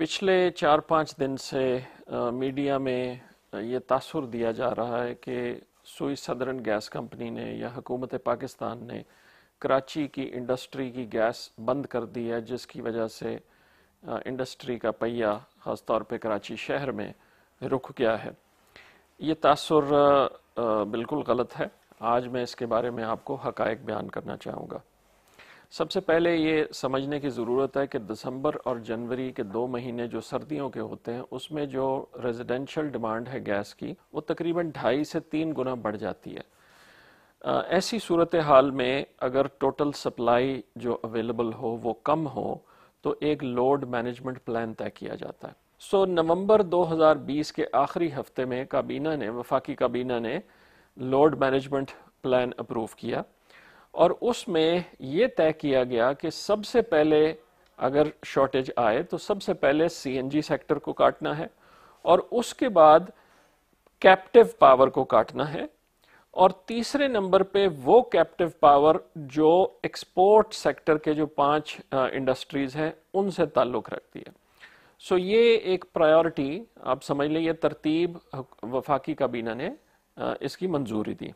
पिछले चार पाँच दिन से मीडिया में ये तासुर दिया जा रहा है कि सुई सदरन गैस कंपनी ने या हकूमत पाकिस्तान ने कराची की इंडस्ट्री की गैस बंद कर दी है जिसकी वजह से इंडस्ट्री का पहिया ख़ास तौर पे कराची शहर में रुक गया है ये तासुर बिल्कुल गलत है आज मैं इसके बारे में आपको हकायक बयान करना चाहूँगा सबसे पहले ये समझने की ज़रूरत है कि दिसंबर और जनवरी के दो महीने जो सर्दियों के होते हैं उसमें जो रेजिडेंशियल डिमांड है गैस की वो तकरीबन ढाई से तीन गुना बढ़ जाती है आ, ऐसी सूरत हाल में अगर टोटल सप्लाई जो अवेलेबल हो वो कम हो तो एक लोड मैनेजमेंट प्लान तय किया जाता है सो so, नवंबर 2020 के आखिरी हफ्ते में काबीना ने वफाकी काबीना ने लोड मैनेजमेंट प्लान अप्रूव किया और उसमें यह तय किया गया कि सबसे पहले अगर शॉर्टेज आए तो सबसे पहले सीएनजी सेक्टर को काटना है और उसके बाद कैप्टिव पावर को काटना है और तीसरे नंबर पे वो कैप्टिव पावर जो एक्सपोर्ट सेक्टर के जो पांच इंडस्ट्रीज हैं उनसे ताल्लुक रखती है सो ये एक प्रायोरिटी आप समझ लें ये तरतीब वफाकी काबीना ने इसकी मंजूरी दी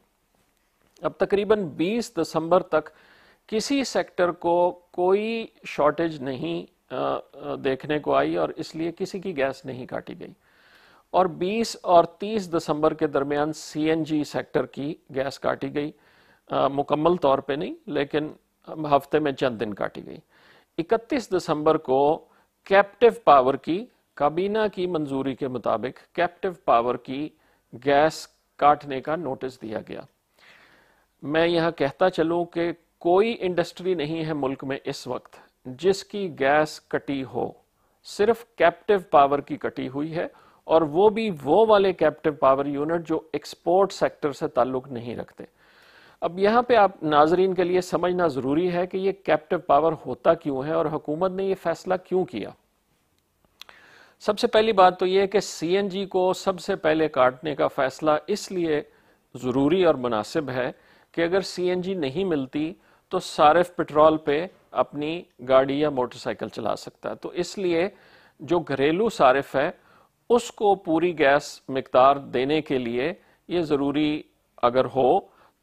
अब तकरीबन 20 दिसंबर तक किसी सेक्टर को कोई शॉर्टेज नहीं देखने को आई और इसलिए किसी की गैस नहीं काटी गई और 20 और 30 दिसंबर के दरमियान सीएनजी सेक्टर की गैस काटी गई आ, मुकम्मल तौर पे नहीं लेकिन हफ्ते में चंद दिन काटी गई 31 दिसंबर को कैप्टिव पावर की काबीना की मंजूरी के मुताबिक कैप्टिव पावर की गैस काटने का नोटिस दिया गया मैं यहाँ कहता चलूँ कि कोई इंडस्ट्री नहीं है मुल्क में इस वक्त जिसकी गैस कटी हो सिर्फ कैप्टिव पावर की कटी हुई है और वो भी वो वाले कैप्टिव पावर यूनिट जो एक्सपोर्ट सेक्टर से ताल्लुक नहीं रखते अब यहाँ पे आप नाजरीन के लिए समझना ज़रूरी है कि ये कैप्टिव पावर होता क्यों है और हुकूमत ने ये फैसला क्यों किया सबसे पहली बात तो ये कि सीएनजी को सबसे पहले काटने का फैसला इसलिए ज़रूरी और मुनासिब है कि अगर सीएनजी नहीं मिलती तो सार्फ पेट्रोल पे अपनी गाड़ी या मोटरसाइकिल चला सकता है तो इसलिए जो घरेलू सार्फ है उसको पूरी गैस मकदार देने के लिए ये ज़रूरी अगर हो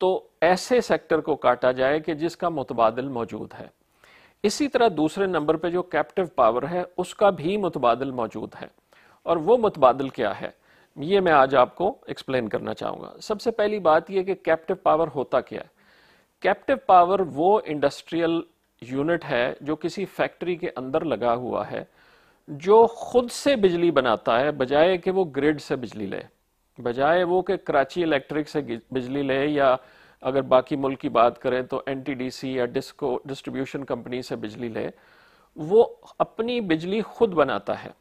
तो ऐसे सेक्टर को काटा जाए कि जिसका मुतबादल मौजूद है इसी तरह दूसरे नंबर पे जो कैप्टिव पावर है उसका भी मुतबादल मौजूद है और वो मुतबादल क्या है ये मैं आज आपको एक्सप्लेन करना चाहूँगा सबसे पहली बात यह कि कैप्टिव पावर होता क्या है कैप्टिव पावर वो इंडस्ट्रियल यूनिट है जो किसी फैक्ट्री के अंदर लगा हुआ है जो खुद से बिजली बनाता है बजाय कि वो ग्रिड से बिजली ले बजाय वो कि कराची इलेक्ट्रिक से बिजली ले या अगर बाकी मुल्क की बात करें तो एनटीडीसी या डिस्को डिस्ट्रीब्यूशन कंपनी से बिजली ले वो अपनी बिजली खुद बनाता है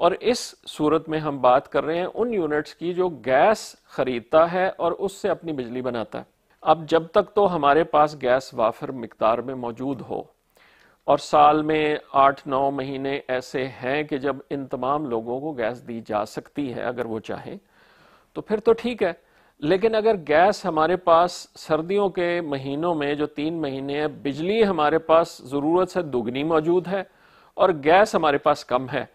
और इस सूरत में हम बात कर रहे हैं उन यूनिट्स की जो गैस खरीदता है और उससे अपनी बिजली बनाता है अब जब तक तो हमारे पास गैस वाफर मकदार में मौजूद हो और साल में आठ नौ महीने ऐसे हैं कि जब इन तमाम लोगों को गैस दी जा सकती है अगर वो चाहें तो फिर तो ठीक है लेकिन अगर गैस हमारे पास सर्दियों के महीनों में जो तीन महीने हैं बिजली हमारे पास ज़रूरत से दुगनी मौजूद है और गैस हमारे पास कम है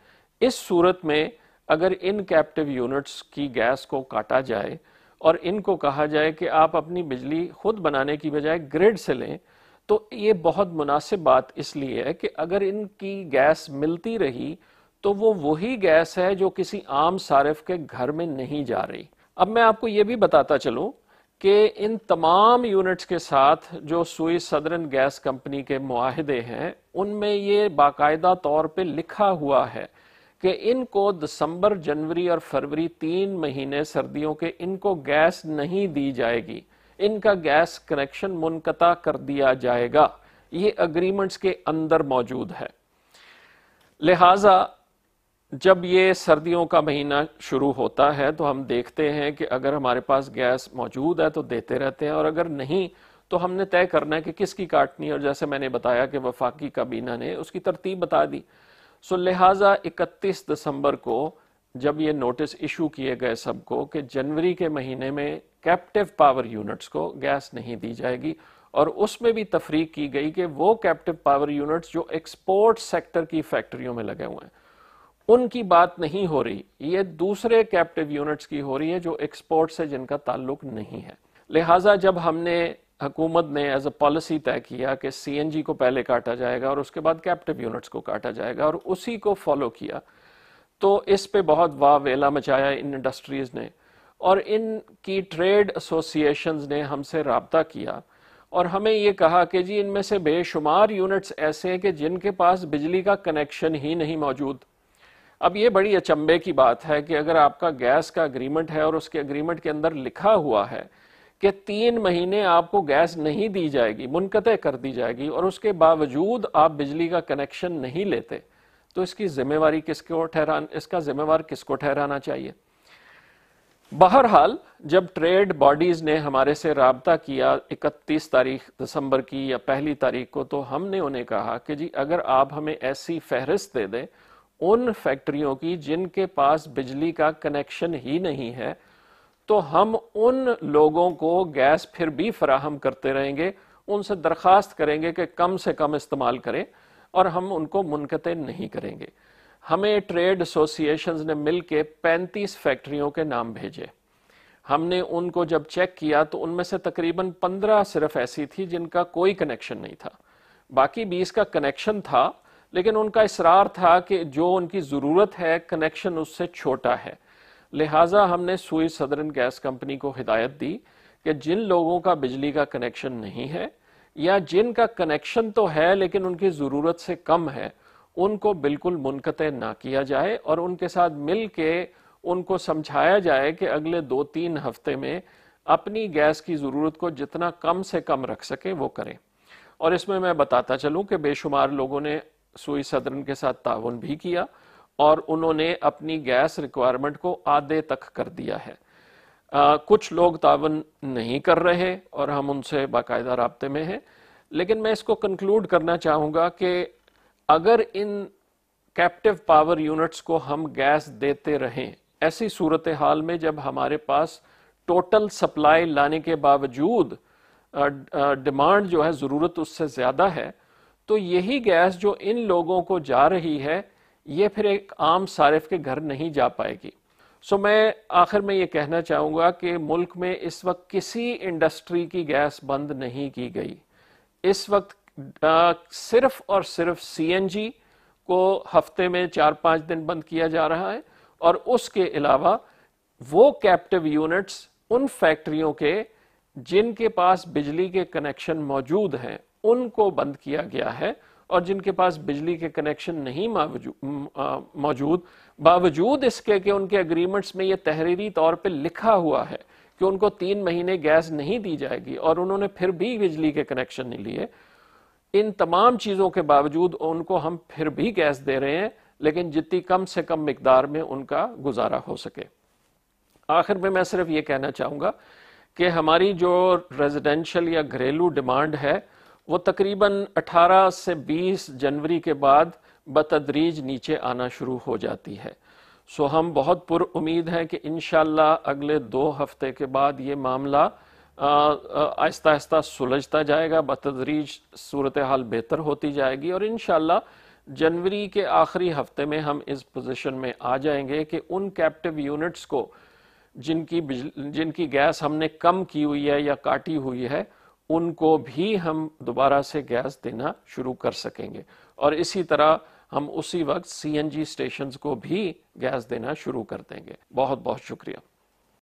इस सूरत में अगर इन कैप्टिव यूनिट्स की गैस को काटा जाए और इनको कहा जाए कि आप अपनी बिजली खुद बनाने की बजाय ग्रिड से लें तो ये बहुत मुनासिब बात इसलिए है कि अगर इनकी गैस मिलती रही तो वो वही गैस है जो किसी आम सारिफ के घर में नहीं जा रही अब मैं आपको ये भी बताता चलूँ कि इन तमाम यूनिट्स के साथ जो सुई सदरन गैस कंपनी के माहदे हैं उनमें ये बाकायदा तौर पर लिखा हुआ है कि इनको दिसंबर जनवरी और फरवरी तीन महीने सर्दियों के इनको गैस नहीं दी जाएगी इनका गैस कनेक्शन मुनकता कर दिया जाएगा ये अग्रीमेंट्स के अंदर मौजूद है लिहाजा जब ये सर्दियों का महीना शुरू होता है तो हम देखते हैं कि अगर हमारे पास गैस मौजूद है तो देते रहते हैं और अगर नहीं तो हमने तय करना है कि किसकी काटनी है और जैसे मैंने बताया कि वफाकी काबीना ने उसकी तरतीब बता दी सो लिहाजा 31 दिसंबर को जब ये नोटिस इशू किए गए सबको कि जनवरी के महीने में कैप्टिव पावर यूनिट्स को गैस नहीं दी जाएगी और उसमें भी तफरीक की गई कि वो कैप्टिव पावर यूनिट्स जो एक्सपोर्ट सेक्टर की फैक्ट्रियों में लगे हुए हैं उनकी बात नहीं हो रही ये दूसरे कैप्टिव यूनिट्स की हो रही है जो एक्सपोर्ट से जिनका ताल्लुक नहीं है लिहाजा जब हमने हकूमत ने एज अ पॉलिसी तय किया कि जी को पहले काटा जाएगा और उसके बाद कैप्टिव यूनिट्स को काटा जाएगा और उसी को फॉलो किया तो इस पे बहुत वाह वेला मचाया इन इंडस्ट्रीज़ ने और इन की ट्रेड एसोसिएशंस ने हमसे रबता किया और हमें ये कहा कि जी इनमें से बेशुमार यूनिट्स ऐसे हैं कि जिनके पास बिजली का कनेक्शन ही नहीं मौजूद अब ये बड़ी अचंबे की बात है कि अगर आपका गैस का अग्रीमेंट है और उसके अग्रीमेंट के अंदर लिखा हुआ है कि तीन महीने आपको गैस नहीं दी जाएगी मुनकते कर दी जाएगी और उसके बावजूद आप बिजली का कनेक्शन नहीं लेते तो इसकी जिम्मेवारी किसको ठहरा इसका जिम्मेवार किसको ठहराना चाहिए बहरहाल जब ट्रेड बॉडीज़ ने हमारे से रबता किया 31 तारीख दिसंबर की या पहली तारीख को तो हमने उन्हें कहा कि जी अगर आप हमें ऐसी फहरिस्त दे दें उन फैक्ट्रियों की जिनके पास बिजली का कनेक्शन ही नहीं है तो हम उन लोगों को गैस फिर भी फराहम करते रहेंगे उनसे दरख्वास्त करेंगे कि कम से कम इस्तेमाल करें और हम उनको मुनकते नहीं करेंगे हमें ट्रेड एसोसिएशन ने मिल के पैंतीस फैक्ट्रियों के नाम भेजे हमने उनको जब चेक किया तो उनमें से तकरीबन पंद्रह सिर्फ ऐसी थी जिनका कोई कनेक्शन नहीं था बाकी बीस का कनेक्शन था लेकिन उनका इसरार था कि जो उनकी ज़रूरत है कनेक्शन उससे छोटा है लिहाजा हमने सुई सदरन गैस कंपनी को हिदायत दी कि जिन लोगों का बिजली का कनेक्शन नहीं है या जिनका कनेक्शन तो है लेकिन उनकी ज़रूरत से कम है उनको बिल्कुल मुनक़ ना किया जाए और उनके साथ मिल के उनको समझाया जाए कि अगले दो तीन हफ्ते में अपनी गैस की ज़रूरत को जितना कम से कम रख सके वो करें और इसमें मैं बताता चलूँ कि बेशुमार लोगों ने सुई सदरन के साथ ताउन भी किया और उन्होंने अपनी गैस रिक्वायरमेंट को आधे तक कर दिया है आ, कुछ लोग तावन नहीं कर रहे और हम उनसे बाकायदा रबते में हैं लेकिन मैं इसको कंक्लूड करना चाहूँगा कि अगर इन कैप्टिव पावर यूनिट्स को हम गैस देते रहें ऐसी सूरत हाल में जब हमारे पास टोटल सप्लाई लाने के बावजूद डिमांड जो है ज़रूरत उससे ज़्यादा है तो यही गैस जो इन लोगों को जा रही है ये फिर एक आम सारिफ के घर नहीं जा पाएगी सो मैं आखिर में ये कहना चाहूँगा कि मुल्क में इस वक्त किसी इंडस्ट्री की गैस बंद नहीं की गई इस वक्त आ, सिर्फ और सिर्फ सी एन जी को हफ्ते में चार पाँच दिन बंद किया जा रहा है और उसके अलावा वो कैप्टिव यूनिट्स उन फैक्ट्रियों के जिनके पास बिजली के कनेक्शन मौजूद हैं उनको बंद किया गया है और जिनके पास बिजली के कनेक्शन नहीं मौजूद बावजूद इसके कि उनके अग्रीमेंट्स में ये तहरीरी तौर पे लिखा हुआ है कि उनको तीन महीने गैस नहीं दी जाएगी और उन्होंने फिर भी बिजली के कनेक्शन नहीं लिए इन तमाम चीज़ों के बावजूद उनको हम फिर भी गैस दे रहे हैं लेकिन जितनी कम से कम मकदार में उनका गुजारा हो सके आखिर में मैं सिर्फ ये कहना चाहूँगा कि हमारी जो रेजिडेंशल या घरेलू डिमांड है वो तकरीबन 18 से 20 जनवरी के बाद बतदरीज नीचे आना शुरू हो जाती है सो हम बहुत पुर उम्मीद हैं कि इन अगले दो हफ्ते के बाद ये मामला आहिस्ता आहिस्ता सुलझता जाएगा बतदरीज सूरत हाल बेहतर होती जाएगी और इन जनवरी के आखिरी हफ्ते में हम इस पोजीशन में आ जाएंगे कि उन कैप्टिव यूनिट्स को जिनकी जिनकी गैस हमने कम की हुई है या काटी हुई है उनको भी हम दोबारा से गैस देना शुरू कर सकेंगे और इसी तरह हम उसी वक्त सीएनजी स्टेशंस को भी गैस देना शुरू कर देंगे बहुत बहुत शुक्रिया